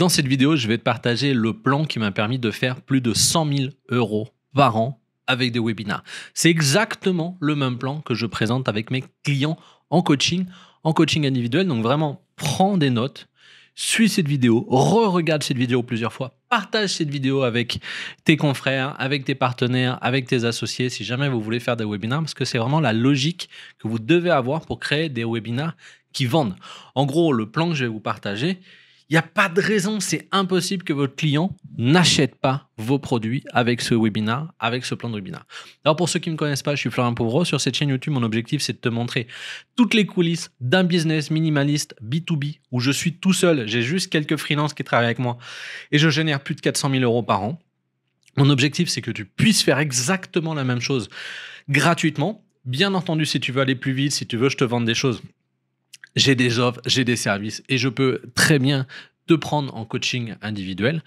Dans cette vidéo, je vais te partager le plan qui m'a permis de faire plus de 100 000 euros par an avec des webinars. C'est exactement le même plan que je présente avec mes clients en coaching, en coaching individuel. Donc vraiment, prends des notes, suis cette vidéo, re-regarde cette vidéo plusieurs fois, partage cette vidéo avec tes confrères, avec tes partenaires, avec tes associés, si jamais vous voulez faire des webinars, parce que c'est vraiment la logique que vous devez avoir pour créer des webinars qui vendent. En gros, le plan que je vais vous partager, il n'y a pas de raison, c'est impossible que votre client n'achète pas vos produits avec ce webinar, avec ce plan de webinar. Alors pour ceux qui ne me connaissent pas, je suis Florian Pauvreau. Sur cette chaîne YouTube, mon objectif c'est de te montrer toutes les coulisses d'un business minimaliste B2B où je suis tout seul. J'ai juste quelques freelances qui travaillent avec moi et je génère plus de 400 000 euros par an. Mon objectif c'est que tu puisses faire exactement la même chose gratuitement. Bien entendu, si tu veux aller plus vite, si tu veux, je te vende des choses j'ai des offres, j'ai des services et je peux très bien te prendre en coaching individuel.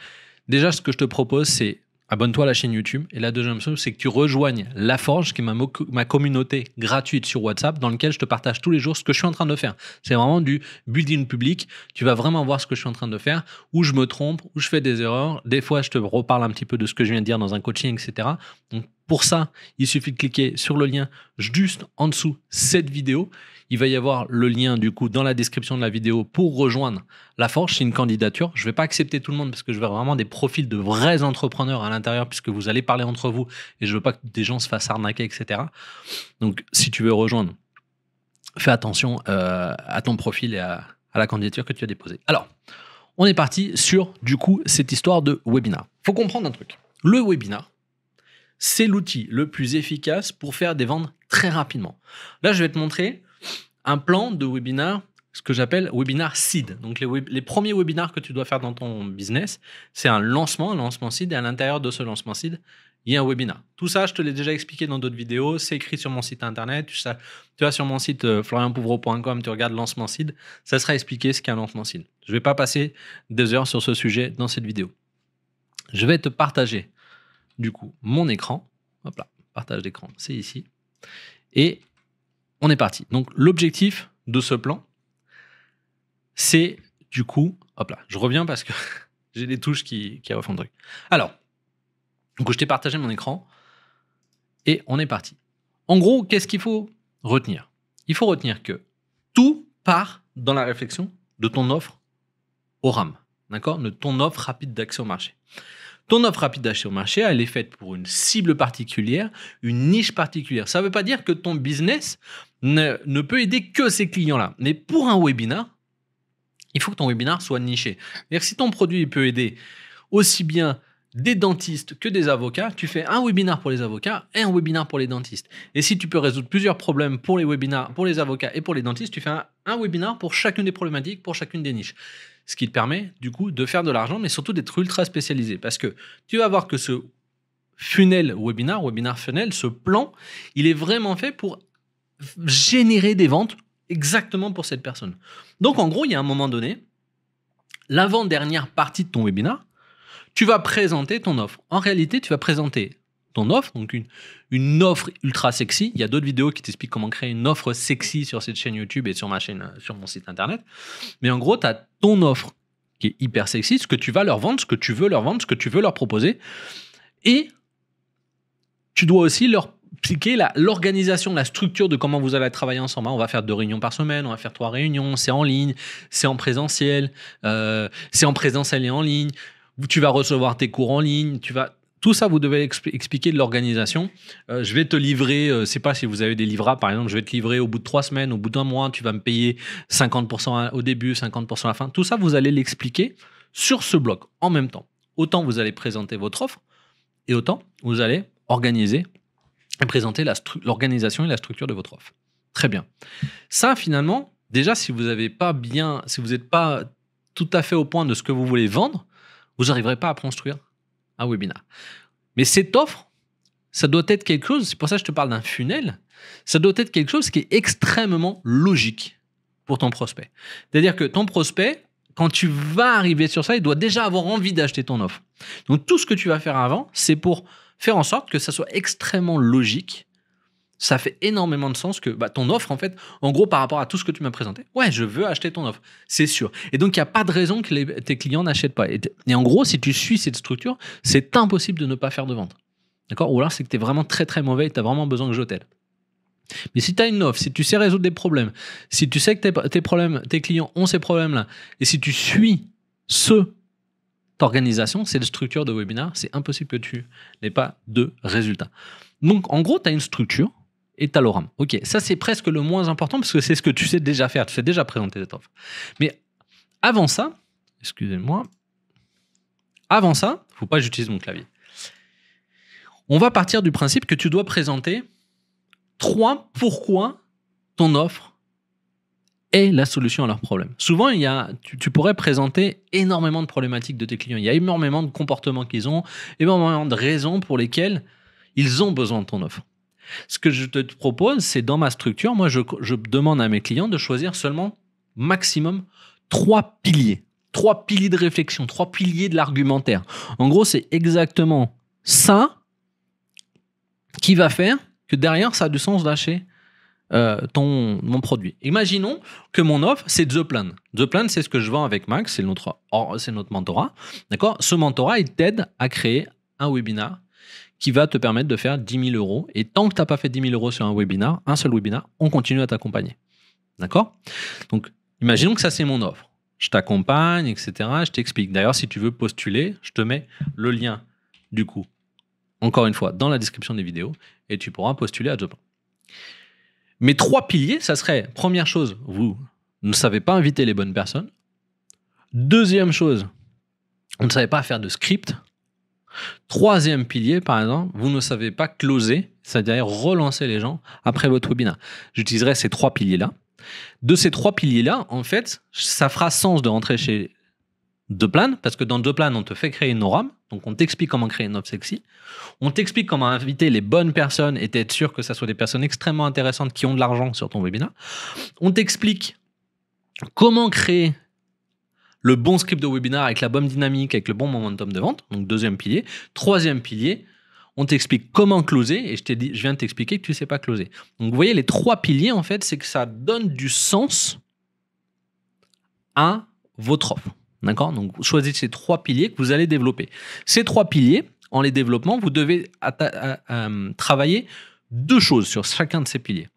Déjà, ce que je te propose, c'est abonne-toi à la chaîne YouTube. Et la deuxième chose, c'est que tu rejoignes La Forge, qui est ma, ma, communauté gratuite sur WhatsApp, dans laquelle je te partage tous les jours ce que je suis en train de faire. C'est vraiment du building public. Tu vas vraiment voir ce que je suis en train de faire, où je me trompe, où je fais des erreurs. Des fois, je te reparle un petit peu de ce que je viens de dire dans un coaching, etc. Donc, pour ça, il suffit de cliquer sur le lien juste en dessous cette vidéo. Il va y avoir le lien du coup dans la description de la vidéo pour rejoindre la forge. C'est une candidature. Je ne vais pas accepter tout le monde parce que je veux vraiment des profils de vrais entrepreneurs à l'intérieur puisque vous allez parler entre vous et je ne veux pas que des gens se fassent arnaquer, etc. Donc si tu veux rejoindre, fais attention euh, à ton profil et à, la candidature que tu as déposée. Alors, on est parti sur du coup cette histoire de webinar. Faut comprendre un truc. Le webinar, c'est l'outil le plus efficace pour faire des ventes très rapidement. Là, je vais te montrer un plan de webinar, ce que j'appelle webinar seed. Donc, les, premiers webinars que tu dois faire dans ton business, c'est un lancement, un lancement seed, et à l'intérieur de ce lancement seed, il y a un webinar. Tout ça, je te l'ai déjà expliqué dans d'autres vidéos, c'est écrit sur mon site internet, tu, tu vas sur mon site euh, florianpouvreau.com, tu regardes lancement seed, ça sera expliqué ce qu'est un lancement seed. Je ne vais pas passer des heures sur ce sujet dans cette vidéo. Je vais te partager du coup mon écran. Hop là, partage d'écran, c'est ici. Et on est parti. Donc l'objectif de ce plan, c'est du coup, hop là, je reviens parce que j'ai des touches qui, qui refont Alors, donc je t'ai partagé mon écran et on est parti. En gros, qu'est-ce qu'il faut retenir Il faut retenir que tout part dans la réflexion de ton offre au RAM, d'accord De ton offre rapide d'accès au marché. Ton offre rapide d'achat au marché, elle est faite pour une cible particulière, une niche particulière. Ça ne veut pas dire que ton business ne, peut aider que ces clients-là. Mais pour un webinar, il faut que ton webinar soit niché. C'est-à-dire si ton produit peut aider aussi bien des dentistes que des avocats, tu fais un webinaire pour les avocats et un webinaire pour les dentistes. Et si tu peux résoudre plusieurs problèmes pour les webinars, pour les avocats et pour les dentistes, tu fais un, webinar webinaire pour chacune des problématiques, pour chacune des niches. Ce qui te permet, du coup, de faire de l'argent, mais surtout d'être ultra spécialisé. Parce que tu vas voir que ce funnel webinar, webinar funnel, ce plan, il est vraiment fait pour générer des ventes exactement pour cette personne. Donc, en gros, il y a un moment donné, l'avant-dernière partie de ton webinar, tu vas présenter ton offre. En réalité, tu vas présenter ton offre, donc une, offre ultra sexy. Il y a d'autres vidéos qui t'expliquent comment créer une offre sexy sur cette chaîne YouTube et sur ma chaîne, sur mon site internet. Mais en gros, tu as ton offre qui est hyper sexy, ce que tu vas leur vendre, ce que tu veux leur vendre, ce que tu veux leur proposer. Et tu dois aussi leur expliquer l'organisation, la structure de comment vous allez travailler ensemble. On va faire deux réunions par semaine, on va faire trois réunions, c'est en ligne, c'est en présentiel, euh, c'est en présentiel et en ligne, tu vas recevoir tes cours en ligne, tu vas tout ça, vous devez expliquer de l'organisation. Euh, je vais te livrer, ne euh, c'est pas si vous avez des livrables, par exemple, je vais te livrer au bout de trois semaines, au bout d'un mois, tu vas me payer 50% au début, 50% à la fin. Tout ça, vous allez l'expliquer sur ce bloc en même temps. Autant vous allez présenter votre offre et autant vous allez organiser et présenter l'organisation et la structure de votre offre. Très bien. Ça, finalement, déjà, si vous n'avez pas bien, si vous n'êtes pas tout à fait au point de ce que vous voulez vendre, vous n'arriverez pas à construire un webinar. Mais cette offre, ça doit être quelque chose, c'est pour ça que je te parle d'un funnel, ça doit être quelque chose qui est extrêmement logique pour ton prospect. C'est-à-dire que ton prospect, quand tu vas arriver sur ça, il doit déjà avoir envie d'acheter ton offre. Donc tout ce que tu vas faire avant, c'est pour faire en sorte que ça soit extrêmement logique ça fait énormément de sens que bah, ton offre, en fait, en gros, par rapport à tout ce que tu m'as présenté, ouais, je veux acheter ton offre, c'est sûr. Et donc, il n'y a pas de raison que tes clients n'achètent pas. Et, en gros, si tu suis cette structure, c'est impossible de ne pas faire de vente. D'accord Ou alors, c'est que tu es vraiment très très mauvais et tu as vraiment besoin que je t'aide. Mais si tu as une offre, si tu sais résoudre des problèmes, si tu sais que tes, problèmes, tes clients ont ces problèmes-là, et si tu suis ce organisation, c'est structure de webinar, c'est impossible que tu n'aies pas de résultats Donc en gros, tu as une structure et as Ok, ça c'est presque le moins important parce que c'est ce que tu sais déjà faire, tu sais déjà présenter cette offre. Mais avant ça, excusez-moi, avant ça, faut pas que j'utilise mon clavier. On va partir du principe que tu dois présenter trois pourquoi ton offre est la solution à leurs problèmes. Souvent, il y a, tu, tu, pourrais présenter énormément de problématiques de tes clients. Il y a énormément de comportements qu'ils ont, énormément de raisons pour lesquelles ils ont besoin de ton offre. Ce que je te propose, c'est dans ma structure, moi, je, demande à mes clients de choisir seulement maximum trois piliers. Trois piliers de réflexion, trois piliers de l'argumentaire. En gros, c'est exactement ça qui va faire que derrière, ça a du sens d'acheter euh, mon produit. Imaginons que mon offre, c'est The Plan. The Plan, c'est ce que je vends avec Max, c'est notre, mentorat. Ce mentorat, il t'aide à créer un webinar qui va te permettre de faire 10 000 euros. Et tant que tu n'as pas fait 10 000 euros sur un webinar, un seul webinar, on continue à t'accompagner. D'accord Donc, imaginons que ça, c'est mon offre. Je t'accompagne, etc. Je t'explique. D'ailleurs, si tu veux postuler, je te mets le lien, du coup, encore une fois, dans la description des vidéos, et tu pourras postuler à Job. Mes trois piliers, ça serait, première chose, vous ne savez pas inviter les bonnes personnes. Deuxième chose, on ne savait pas faire de script. Troisième pilier, par exemple, vous ne savez pas closer, c'est-à-dire relancer les gens après votre webinaire. J'utiliserai ces trois piliers-là. De ces trois piliers-là, en fait, ça fera sens de rentrer chez Deplane parce que dans Deplane on te fait créer une ORAM, donc on t'explique comment créer une offre sexy, on t'explique comment inviter les bonnes personnes et être sûr que ce soit des personnes extrêmement intéressantes qui ont de l'argent sur ton webinaire, on t'explique comment créer le bon script de webinar avec la bonne dynamique, avec le bon momentum de vente. Donc, deuxième pilier. Troisième pilier, on t'explique comment closer et je, je viens de t'expliquer que tu ne sais pas closer. Donc, vous voyez, les trois piliers, en fait, c'est que ça donne du sens à votre offre. D'accord Donc, choisissez ces trois piliers que vous allez développer. Ces trois piliers, en les développant, vous devez euh, euh, travailler deux choses sur chacun de ces piliers.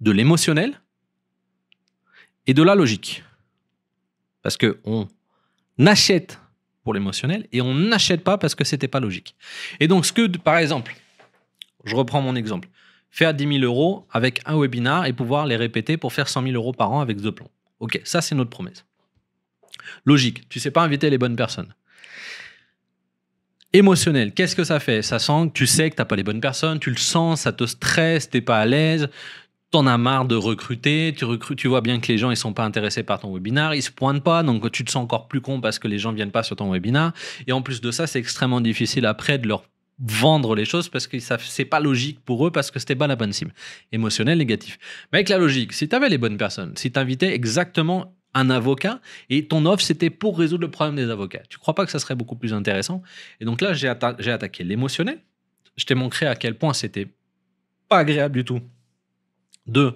De l'émotionnel et de la logique. Parce que on achète pour l'émotionnel et on n'achète pas parce que c'était pas logique. Et donc, ce que, par exemple, je reprends mon exemple, faire 10 000 euros avec un webinar et pouvoir les répéter pour faire 100 000 euros par an avec The Plan. Ok, ça c'est notre promesse. Logique, tu sais pas inviter les bonnes personnes. Émotionnel, qu'est-ce que ça fait Ça sent que tu sais que t'as pas les bonnes personnes, tu le sens, ça te stresse, tu t'es pas à l'aise, t'en as marre de recruter, tu, recrutes, tu vois bien que les gens ils sont pas intéressés par ton webinar, ils se pointent pas, donc tu te sens encore plus con parce que les gens viennent pas sur ton webinar. Et en plus de ça, c'est extrêmement difficile après de leur vendre les choses parce que c'est pas logique pour eux parce que c'était pas la bonne cible. Émotionnel, négatif. Mais avec la logique, si tu avais les bonnes personnes, si tu invitais exactement un avocat et ton offre c'était pour résoudre le problème des avocats, tu crois pas que ça serait beaucoup plus intéressant Et donc là, j'ai attaqué l'émotionnel. Je t'ai montré à quel point c'était pas agréable du tout de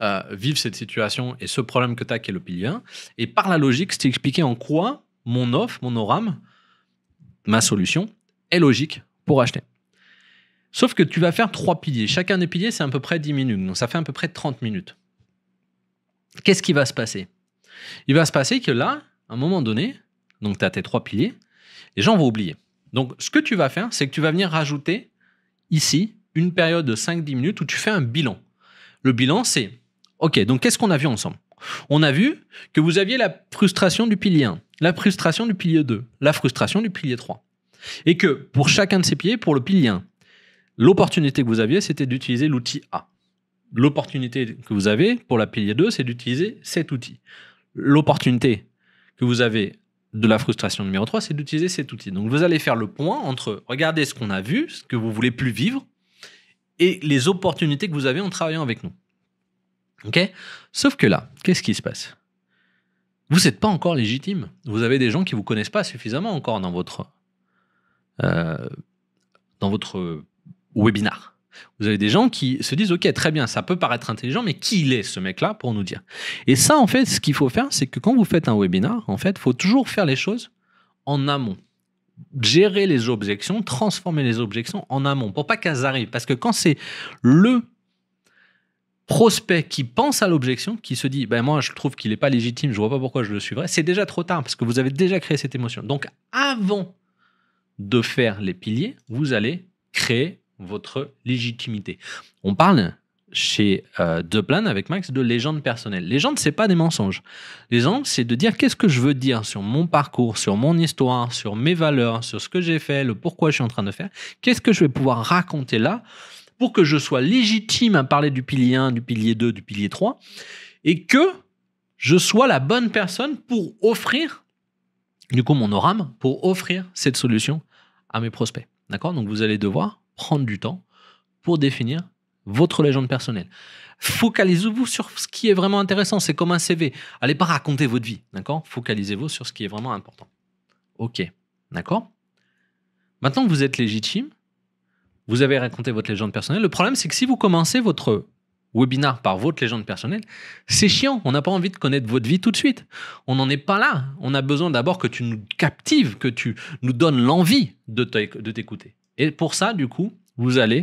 euh, vivre cette situation et ce problème que tu as qui est le pilier Et par la logique, c'est expliquer en quoi mon offre, mon ORAM, ma solution, est logique pour acheter. Sauf que tu vas faire trois piliers. Chacun des piliers, c'est à peu près 10 minutes. Donc ça fait à peu près 30 minutes. Qu'est-ce qui va se passer Il va se passer que là, à un moment donné, donc tu as tes trois piliers, les gens vont oublier. Donc ce que tu vas faire, c'est que tu vas venir rajouter ici une période de 5-10 minutes où tu fais un bilan. Le bilan, c'est OK, donc qu'est-ce qu'on a vu ensemble On a vu que vous aviez la frustration du pilier 1, la frustration du pilier 2, la frustration du pilier 3. Et que pour chacun de ces piliers, pour le pilier 1, l'opportunité que vous aviez, c'était d'utiliser l'outil A. L'opportunité que vous avez pour la pilier 2, c'est d'utiliser cet outil. L'opportunité que vous avez de la frustration numéro 3, c'est d'utiliser cet outil. Donc vous allez faire le point entre regarder ce qu'on a vu, ce que vous voulez plus vivre, et les opportunités que vous avez en travaillant avec nous. OK Sauf que là, qu'est-ce qui se passe Vous n'êtes pas encore légitime. Vous avez des gens qui ne vous connaissent pas suffisamment encore dans votre, euh, dans votre webinar. Vous avez des gens qui se disent, OK, très bien, ça peut paraître intelligent, mais qui est ce mec-là pour nous dire Et ça, en fait, ce qu'il faut faire, c'est que quand vous faites un webinar, en fait, il faut toujours faire les choses en amont gérer les objections, transformer les objections en amont, pour pas qu'elles arrivent. Parce que quand c'est le prospect qui pense à l'objection, qui se dit ben moi je trouve qu'il n'est pas légitime, je vois pas pourquoi je le suivrais, c'est déjà trop tard parce que vous avez déjà créé cette émotion. Donc avant de faire les piliers, vous allez créer votre légitimité. On parle chez euh, Deplan avec Max de légende personnelle. Légende, c'est pas des mensonges. Légende, c'est de dire qu'est-ce que je veux dire sur mon parcours, sur mon histoire, sur mes valeurs, sur ce que j'ai fait, le pourquoi je suis en train de faire. Qu'est-ce que je vais pouvoir raconter là pour que je sois légitime à parler du pilier 1, du pilier 2, du pilier 3 et que je sois la bonne personne pour offrir, du coup, mon ORAM, pour offrir cette solution à mes prospects. D'accord Donc, vous allez devoir prendre du temps pour définir votre légende personnelle. Focalisez-vous sur ce qui est vraiment intéressant. C'est comme un CV. Allez pas raconter votre vie, d'accord Focalisez-vous sur ce qui est vraiment important. Ok, d'accord Maintenant que vous êtes légitime, vous avez raconté votre légende personnelle. Le problème, c'est que si vous commencez votre webinar par votre légende personnelle, c'est chiant. On n'a pas envie de connaître votre vie tout de suite. On n'en est pas là. On a besoin d'abord que tu nous captives, que tu nous donnes l'envie de t'écouter. Et pour ça, du coup, vous allez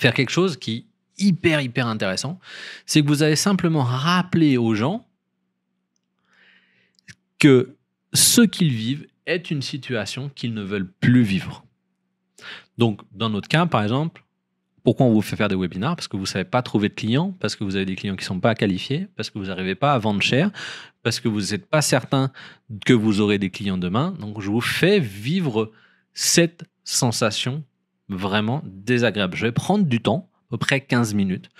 faire quelque chose qui est hyper, hyper intéressant, c'est que vous allez simplement rappeler aux gens que ce qu'ils vivent est une situation qu'ils ne veulent plus vivre. Donc, dans notre cas, par exemple, pourquoi on vous fait faire des webinars Parce que vous ne savez pas trouver de clients, parce que vous avez des clients qui ne sont pas qualifiés, parce que vous n'arrivez pas à vendre cher, parce que vous n'êtes pas certain que vous aurez des clients demain. Donc, je vous fais vivre cette sensation vraiment désagréable. Je vais prendre du temps, à peu près 15 minutes,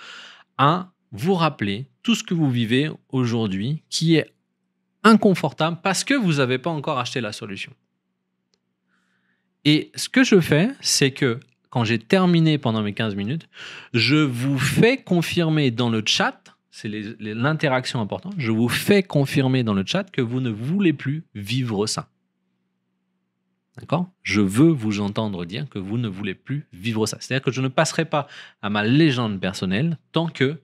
à vous rappeler tout ce que vous vivez aujourd'hui qui est inconfortable parce que vous n'avez pas encore acheté la solution. Et ce que je fais, c'est que quand j'ai terminé pendant mes 15 minutes, je vous fais confirmer dans le chat, c'est l'interaction importante, je vous fais confirmer dans le chat que vous ne voulez plus vivre ça. D'accord Je veux vous entendre dire que vous ne voulez plus vivre ça. C'est-à-dire que je ne passerai pas à ma légende personnelle tant que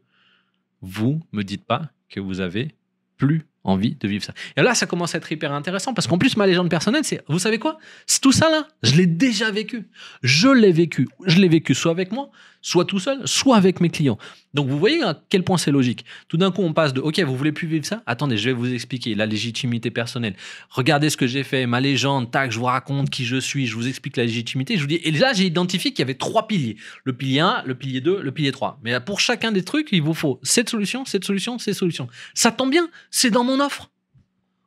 vous me dites pas que vous avez plus envie de vivre ça. Et là, ça commence à être hyper intéressant parce qu'en plus, ma légende personnelle, c'est, vous savez quoi C'est tout ça là, je l'ai déjà vécu. Je l'ai vécu. Je l'ai vécu soit avec moi, soit tout seul, soit avec mes clients. Donc, vous voyez à quel point c'est logique. Tout d'un coup, on passe de, OK, vous voulez plus vivre ça Attendez, je vais vous expliquer la légitimité personnelle. Regardez ce que j'ai fait, ma légende, tac, je vous raconte qui je suis, je vous explique la légitimité. Je vous dis, et là, j'ai identifié qu'il y avait trois piliers. Le pilier 1, le pilier 2, le pilier 3. Mais pour chacun des trucs, il vous faut cette solution, cette solution, cette solution. Ça tombe bien, c'est dans mon offre.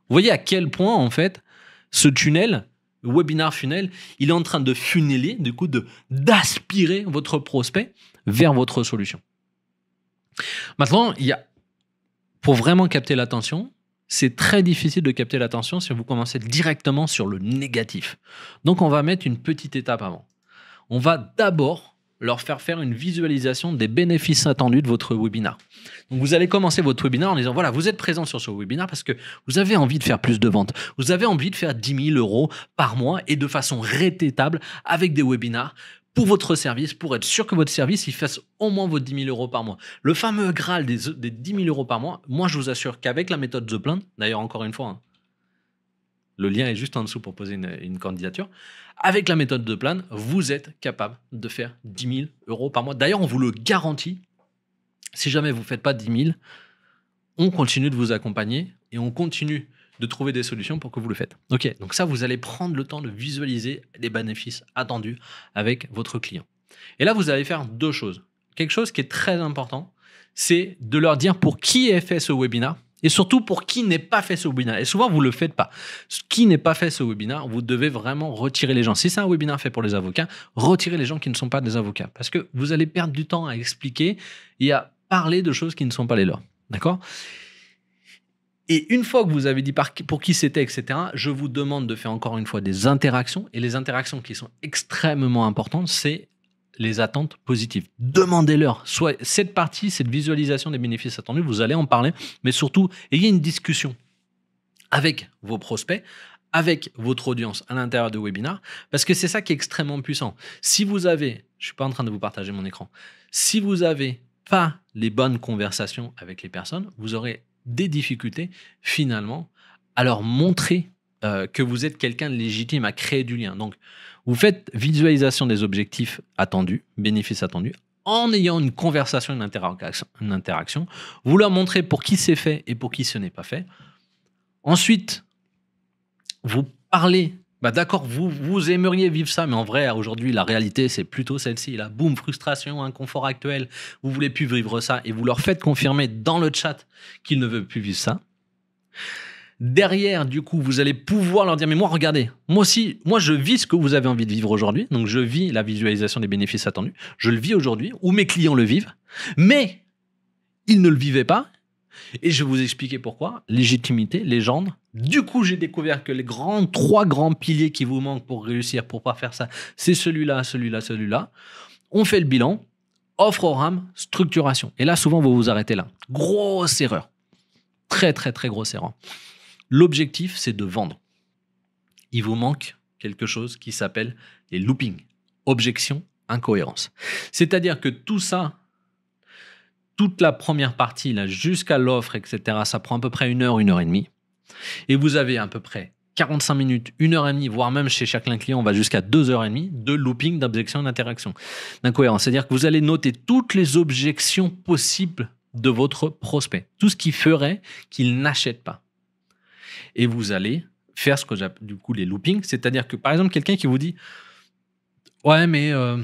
Vous voyez à quel point, en fait, ce tunnel, le webinar funnel, il est en train de funneler, du coup, de, d'aspirer votre prospect vers votre solution. Maintenant, il y a, pour vraiment capter l'attention, c'est très difficile de capter l'attention si vous commencez directement sur le négatif. Donc, on va mettre une petite étape avant. On va d'abord leur faire faire une visualisation des bénéfices attendus de votre webinar. Donc vous allez commencer votre webinar en disant, voilà, vous êtes présent sur ce webinar parce que vous avez envie de faire plus de ventes. Vous avez envie de faire 10 000 euros par mois et de façon rététable avec des webinars pour votre service, pour être sûr que votre service, il fasse au moins vos 10 000 euros par mois. Le fameux Graal des, des 10 000 euros par mois, moi je vous assure qu'avec la méthode The Plan, d'ailleurs encore une fois, hein, le lien est juste en dessous pour poser une, candidature. Avec la méthode de Plan, vous êtes capable de faire 10 000 euros par mois. D'ailleurs, on vous le garantit. Si jamais vous ne faites pas 10 000, on continue de vous accompagner et on continue de trouver des solutions pour que vous le faites. Ok, donc ça, vous allez prendre le temps de visualiser les bénéfices attendus avec votre client. Et là, vous allez faire deux choses. Quelque chose qui est très important, c'est de leur dire pour qui est fait ce webinar et surtout pour qui n'est pas fait ce webinaire. Et souvent, vous ne le faites pas. Qui n'est pas fait ce webinaire, vous devez vraiment retirer les gens. Si c'est un webinaire fait pour les avocats, retirez les gens qui ne sont pas des avocats. Parce que vous allez perdre du temps à expliquer et à parler de choses qui ne sont pas les leurs. D'accord et une fois que vous avez dit pour qui c'était, etc., je vous demande de faire encore une fois des interactions. Et les interactions qui sont extrêmement importantes, c'est les attentes positives. Demandez-leur. Soit cette partie, cette visualisation des bénéfices attendus, vous allez en parler, mais surtout, ayez une discussion avec vos prospects, avec votre audience à l'intérieur de webinar, parce que c'est ça qui est extrêmement puissant. Si vous avez, je suis pas en train de vous partager mon écran, si vous avez pas les bonnes conversations avec les personnes, vous aurez des difficultés finalement à leur montrer euh, que vous êtes quelqu'un de légitime à créer du lien. Donc, vous faites visualisation des objectifs attendus, bénéfices attendus, en ayant une conversation, une interaction, Vous leur montrez pour qui c'est fait et pour qui ce n'est pas fait. Ensuite, vous parlez. Bah d'accord, vous, vous aimeriez vivre ça, mais en vrai, aujourd'hui, la réalité, c'est plutôt celle-ci. La boum, frustration, inconfort actuel. Vous voulez plus vivre ça et vous leur faites confirmer dans le chat qu'ils ne veulent plus vivre ça derrière, du coup, vous allez pouvoir leur dire, mais moi, regardez, moi aussi, moi, je vis ce que vous avez envie de vivre aujourd'hui. Donc, je vis la visualisation des bénéfices attendus. Je le vis aujourd'hui, ou mes clients le vivent, mais ils ne le vivaient pas. Et je vais vous expliquer pourquoi. Légitimité, légende. Du coup, j'ai découvert que les grands, trois grands piliers qui vous manquent pour réussir, pour pas faire ça, c'est celui-là, celui-là, celui-là. On fait le bilan. Offre au RAM, structuration. Et là, souvent, vous vous arrêtez là. Grosse erreur. Très, très, très grosse erreur. L'objectif, c'est de vendre. Il vous manque quelque chose qui s'appelle les loopings, objections, incohérence. C'est-à-dire que tout ça, toute la première partie, là, jusqu'à l'offre, etc., ça prend à peu près une heure, une heure et demie. Et vous avez à peu près 45 minutes, une heure et demie, voire même chez chacun client, on va jusqu'à deux heures et demie de looping, d'objections, d'interaction, d'incohérence. C'est-à-dire que vous allez noter toutes les objections possibles de votre prospect. Tout ce qui ferait qu'il n'achète pas et vous allez faire ce que j'appelle du coup les loopings. C'est-à-dire que par exemple, quelqu'un qui vous dit Ouais, mais je euh,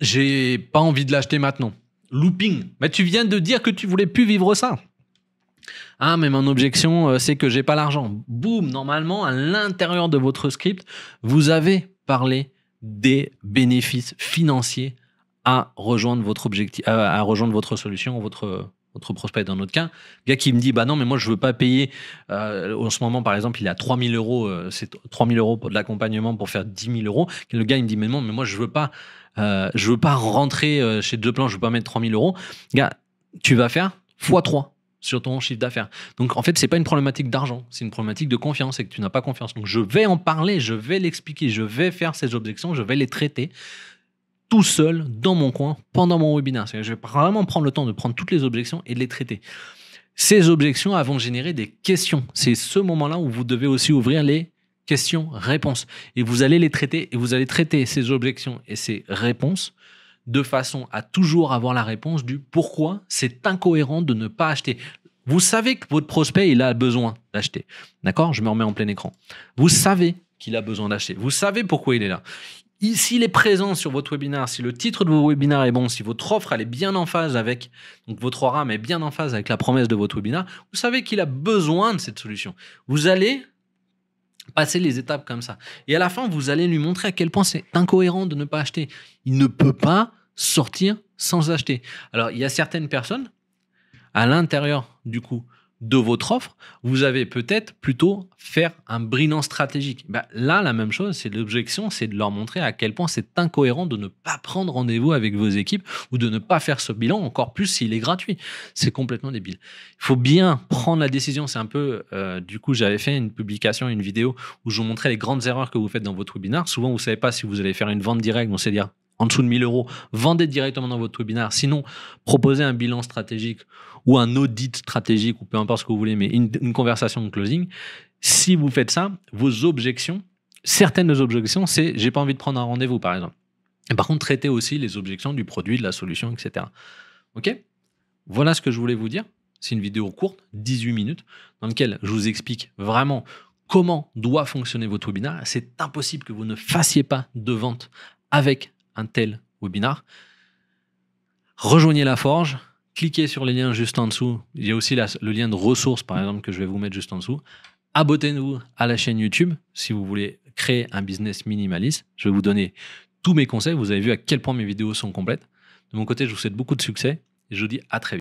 j'ai pas envie de l'acheter maintenant. Looping. Mais tu viens de dire que tu voulais plus vivre ça. Ah, mais mon objection, euh, c'est que j'ai pas l'argent. Boum, normalement, à l'intérieur de votre script, vous avez parlé des bénéfices financiers à rejoindre votre objectif, à rejoindre votre solution, votre notre prospect dans notre cas, le gars qui me dit bah non mais moi je veux pas payer euh, en ce moment par exemple il est à 3000 euros euh, c'est c'est 3000 euros pour de l'accompagnement pour faire 10 000 euros et le gars il me dit mais non mais moi je veux pas euh, je veux pas rentrer chez deux plans je veux pas mettre 3000 euros gars tu vas faire x 3 sur ton chiffre d'affaires. Donc en fait, c'est pas une problématique d'argent, c'est une problématique de confiance et que tu n'as pas confiance. Donc je vais en parler, je vais l'expliquer, je vais faire ces objections, je vais les traiter tout seul dans mon coin pendant mon webinaire. Je vais vraiment prendre le temps de prendre toutes les objections et de les traiter. Ces objections vont générer des questions. C'est ce moment-là où vous devez aussi ouvrir les questions-réponses. Et vous allez les traiter et vous allez traiter ces objections et ces réponses de façon à toujours avoir la réponse du pourquoi c'est incohérent de ne pas acheter. Vous savez que votre prospect, il a besoin d'acheter. D'accord Je me remets en plein écran. Vous savez qu'il a besoin d'acheter. Vous savez pourquoi il est là s'il est présent sur votre webinaire, si le titre de votre webinar est bon, si votre offre elle est bien en phase avec, donc votre RAM est bien en phase avec la promesse de votre webinaire, vous savez qu'il a besoin de cette solution. Vous allez passer les étapes comme ça. Et à la fin, vous allez lui montrer à quel point c'est incohérent de ne pas acheter. Il ne peut pas sortir sans acheter. Alors, il y a certaines personnes à l'intérieur, du coup, de votre offre, vous avez peut-être plutôt faire un brillant stratégique. Bah, là, la même chose, c'est l'objection, c'est de leur montrer à quel point c'est incohérent de ne pas prendre rendez-vous avec vos équipes ou de ne pas faire ce bilan, encore plus s'il est gratuit. C'est complètement débile. Il faut bien prendre la décision. C'est un peu, euh, du coup, j'avais fait une publication, une vidéo où je vous montrais les grandes erreurs que vous faites dans votre webinar. Souvent, vous ne savez pas si vous allez faire une vente directe, on sait dire en dessous de 1000 euros, vendez directement dans votre webinaire. Sinon, proposez un bilan stratégique ou un audit stratégique ou peu importe ce que vous voulez, mais une, conversation de closing. Si vous faites ça, vos objections, certaines des objections, c'est j'ai pas envie de prendre un rendez-vous, par exemple. Et par contre, traitez aussi les objections du produit, de la solution, etc. OK Voilà ce que je voulais vous dire. C'est une vidéo courte, 18 minutes, dans laquelle je vous explique vraiment comment doit fonctionner votre webinaire. C'est impossible que vous ne fassiez pas de vente avec un tel webinar, rejoignez la forge, cliquez sur les liens juste en dessous. Il y a aussi le lien de ressources, par exemple, que je vais vous mettre juste en dessous. Abonnez-vous à la chaîne YouTube si vous voulez créer un business minimaliste. Je vais vous donner tous mes conseils. Vous avez vu à quel point mes vidéos sont complètes. De mon côté, je vous souhaite beaucoup de succès et je vous dis à très vite.